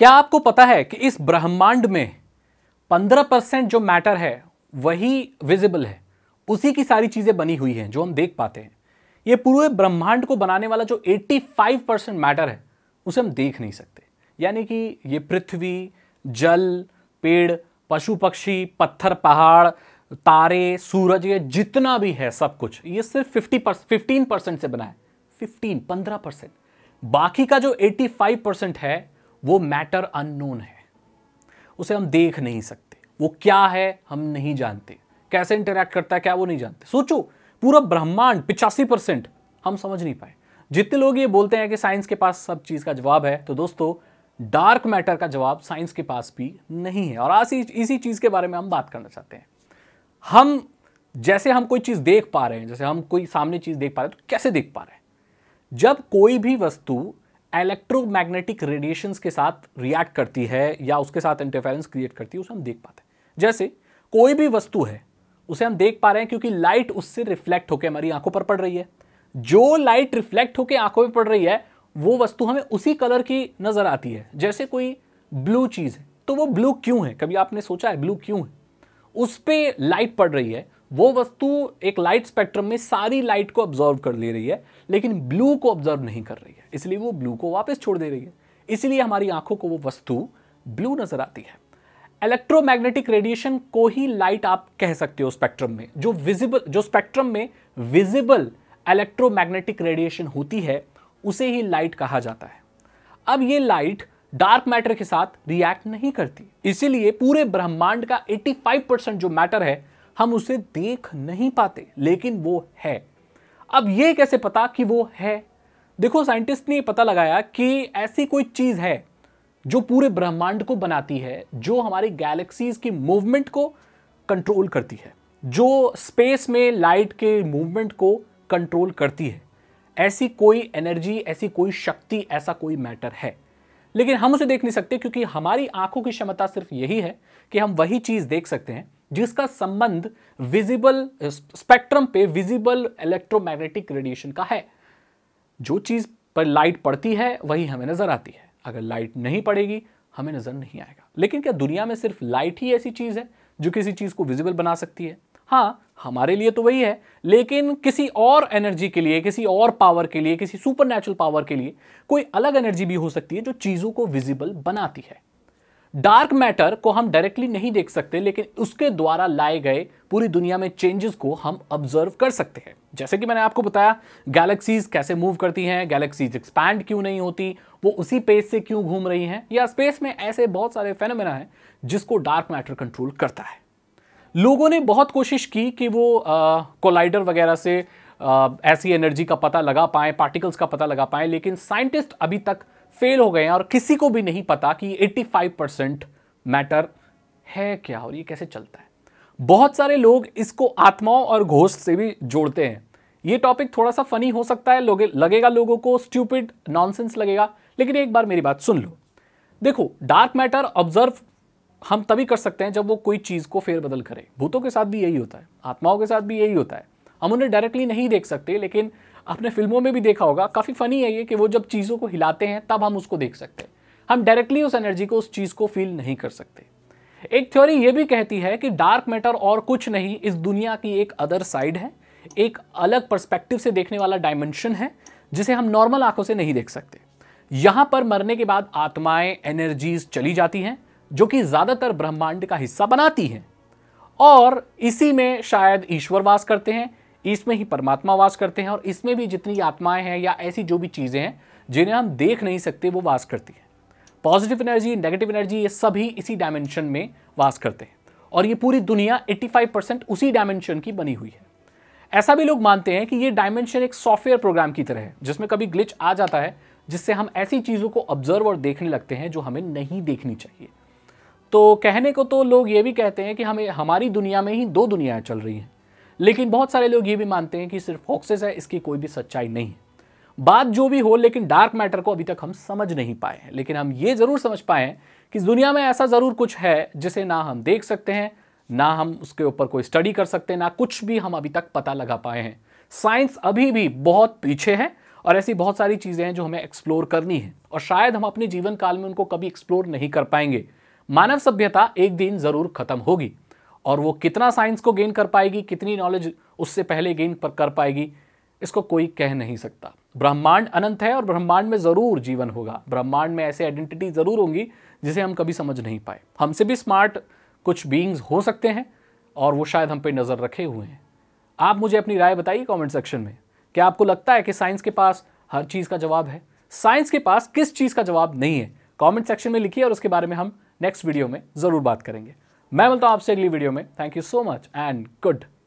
क्या आपको पता है कि इस ब्रह्मांड में 15 परसेंट जो मैटर है वही विजिबल है उसी की सारी चीज़ें बनी हुई हैं जो हम देख पाते हैं ये पूरे ब्रह्मांड को बनाने वाला जो 85 परसेंट मैटर है उसे हम देख नहीं सकते यानी कि ये पृथ्वी जल पेड़ पशु पक्षी पत्थर पहाड़ तारे सूरज ये जितना भी है सब कुछ ये सिर्फ 50 परसेंट फिफ्टीन परसेंट से बना है 15 पंद्रह परसेंट बाकी का जो 85 परसेंट है वो मैटर अननोन है उसे हम देख नहीं सकते वो क्या है हम नहीं जानते कैसे इंटरेक्ट करता है क्या वो नहीं जानते सोचो पूरा ब्रह्मांड पिचासी परसेंट हम समझ नहीं पाए जितने लोग ये बोलते हैं कि साइंस के पास सब चीज़ का जवाब है तो दोस्तों डार्क मैटर का जवाब साइंस के पास भी नहीं है और आज इसी चीज़ के बारे में हम बात करना चाहते हैं हम जैसे हम कोई चीज़ देख पा रहे हैं जैसे हम कोई सामने चीज़ देख पा रहे हैं तो कैसे देख पा रहे हैं जब कोई भी वस्तु इलेक्ट्रोमैग्नेटिक रेडिएशंस के साथ रिएक्ट करती है या उसके साथ इंटरफेरेंस क्रिएट करती है उसे हम देख पाते हैं जैसे कोई भी वस्तु है उसे हम देख पा रहे हैं क्योंकि लाइट उससे रिफ्लेक्ट होकर हमारी आंखों पर पड़ रही है जो लाइट रिफ्लेक्ट होकर आंखों पर पड़ रही है वो वस्तु हमें उसी कलर की नज़र आती है जैसे कोई ब्लू चीज़ है तो वो ब्लू क्यों है कभी आपने सोचा है ब्लू क्यों है उस पर लाइट पड़ रही है वो वस्तु एक लाइट स्पेक्ट्रम में सारी लाइट को ऑब्जर्व कर ले रही है लेकिन ब्लू को ऑब्जर्व नहीं कर रही है इसलिए वो ब्लू को वापस छोड़ दे रही है इसलिए हमारी आंखों को वो वस्तु ब्लू नजर आती है इलेक्ट्रोमैग्नेटिक रेडिएशन को ही लाइट आप कह सकते हो स्पेक्ट्रम में जो विजिबल जो स्पेक्ट्रम में विजिबल इलेक्ट्रोमैग्नेटिक रेडिएशन होती है उसे ही लाइट कहा जाता है अब ये लाइट डार्क मैटर के साथ रिएक्ट नहीं करती इसीलिए पूरे ब्रह्मांड का 85 परसेंट जो मैटर है हम उसे देख नहीं पाते लेकिन वो है अब ये कैसे पता कि वो है देखो साइंटिस्ट ने पता लगाया कि ऐसी कोई चीज़ है जो पूरे ब्रह्मांड को बनाती है जो हमारी गैलेक्सीज की मूवमेंट को कंट्रोल करती है जो स्पेस में लाइट के मूवमेंट को कंट्रोल करती है ऐसी कोई एनर्जी ऐसी कोई शक्ति ऐसा कोई मैटर है लेकिन हम उसे देख नहीं सकते क्योंकि हमारी आंखों की क्षमता सिर्फ यही है कि हम वही चीज़ देख सकते हैं जिसका संबंध विजिबल स्पेक्ट्रम पे विजिबल इलेक्ट्रोमैग्नेटिक रेडिएशन का है जो चीज़ पर लाइट पड़ती है वही हमें नज़र आती है अगर लाइट नहीं पड़ेगी हमें नज़र नहीं आएगा लेकिन क्या दुनिया में सिर्फ लाइट ही ऐसी चीज़ है जो किसी चीज़ को विजिबल बना सकती है हाँ हमारे लिए तो वही है लेकिन किसी और एनर्जी के लिए किसी और पावर के लिए किसी सुपर पावर के लिए कोई अलग एनर्जी भी हो सकती है जो चीज़ों को विजिबल बनाती है डार्क मैटर को हम डायरेक्टली नहीं देख सकते लेकिन उसके द्वारा लाए गए पूरी दुनिया में चेंजेस को हम ऑब्जर्व कर सकते हैं जैसे कि मैंने आपको बताया गैलेक्सीज कैसे मूव करती हैं गैलेक्सीज एक्सपैंड क्यों नहीं होती वो उसी पेज से क्यों घूम रही हैं या स्पेस में ऐसे बहुत सारे फेनोमेना हैं जिसको डार्क मैटर कंट्रोल करता है लोगों ने बहुत कोशिश की कि वो कोलाइडर वगैरह से आ, ऐसी एनर्जी का पता लगा पाएँ पार्टिकल्स का पता लगा पाएँ लेकिन साइंटिस्ट अभी तक फेल हो गए हैं और किसी को भी नहीं पता कि 85 परसेंट मैटर है क्या और ये कैसे चलता है बहुत सारे लोग इसको आत्माओं और घोष से भी जोड़ते हैं ये टॉपिक थोड़ा सा फनी हो सकता है लोगे, लगेगा लोगों को स्ट्यूपिड नॉनसेंस लगेगा लेकिन एक बार मेरी बात सुन लो देखो डार्क मैटर ऑब्जर्व हम तभी कर सकते हैं जब वो कोई चीज़ को फेरबदल करे भूतों के साथ भी यही होता है आत्माओं के साथ भी यही होता है हम उन्हें डायरेक्टली नहीं देख सकते लेकिन आपने फिल्मों में भी देखा होगा काफ़ी फनी है ये कि वो जब चीज़ों को हिलाते हैं तब हम उसको देख सकते हैं हम डायरेक्टली उस एनर्जी को उस चीज़ को फील नहीं कर सकते एक थ्योरी ये भी कहती है कि डार्क मैटर और कुछ नहीं इस दुनिया की एक अदर साइड है एक अलग पर्सपेक्टिव से देखने वाला डायमेंशन है जिसे हम नॉर्मल आंखों से नहीं देख सकते यहाँ पर मरने के बाद आत्माएं एनर्जीज चली जाती हैं जो कि ज़्यादातर ब्रह्मांड का हिस्सा बनाती हैं और इसी में शायद ईश्वर वास करते हैं इसमें ही परमात्मा वास करते हैं और इसमें भी जितनी आत्माएं हैं या ऐसी जो भी चीज़ें हैं जिन्हें हम देख नहीं सकते वो वास करती हैं पॉजिटिव एनर्जी नेगेटिव एनर्जी ये सभी इसी डायमेंशन में वास करते हैं और ये पूरी दुनिया 85 परसेंट उसी डायमेंशन की बनी हुई है ऐसा भी लोग मानते हैं कि ये डायमेंशन एक सॉफ्टवेयर प्रोग्राम की तरह है जिसमें कभी ग्लिच आ जाता है जिससे हम ऐसी चीज़ों को ऑब्जर्व और देखने लगते हैं जो हमें नहीं देखनी चाहिए तो कहने को तो लोग ये भी कहते हैं कि हमें हमारी दुनिया में ही दो दुनियाएं चल रही हैं लेकिन बहुत सारे लोग ये भी मानते हैं कि सिर्फ फोक्सेस है इसकी कोई भी सच्चाई नहीं है बात जो भी हो लेकिन डार्क मैटर को अभी तक हम समझ नहीं पाए हैं लेकिन हम ये ज़रूर समझ पाए हैं कि दुनिया में ऐसा ज़रूर कुछ है जिसे ना हम देख सकते हैं ना हम उसके ऊपर कोई स्टडी कर सकते हैं ना कुछ भी हम अभी तक पता लगा पाए हैं साइंस अभी भी बहुत पीछे है और ऐसी बहुत सारी चीज़ें हैं जो हमें एक्सप्लोर करनी है और शायद हम अपने जीवन काल में उनको कभी एक्सप्लोर नहीं कर पाएंगे मानव सभ्यता एक दिन ज़रूर ख़त्म होगी और वो कितना साइंस को गेन कर पाएगी कितनी नॉलेज उससे पहले गेन पर कर पाएगी इसको कोई कह नहीं सकता ब्रह्मांड अनंत है और ब्रह्मांड में ज़रूर जीवन होगा ब्रह्मांड में ऐसे आइडेंटिटी ज़रूर होंगी जिसे हम कभी समझ नहीं पाए हमसे भी स्मार्ट कुछ बींग्स हो सकते हैं और वो शायद हम पे नज़र रखे हुए हैं आप मुझे अपनी राय बताइए कमेंट सेक्शन में क्या आपको लगता है कि साइंस के पास हर चीज़ का जवाब है साइंस के पास किस चीज़ का जवाब नहीं है कमेंट सेक्शन में लिखिए और उसके बारे में हम नेक्स्ट वीडियो में ज़रूर बात करेंगे मैं मिलता हूँ आपसे अगली वीडियो में thank you so much and good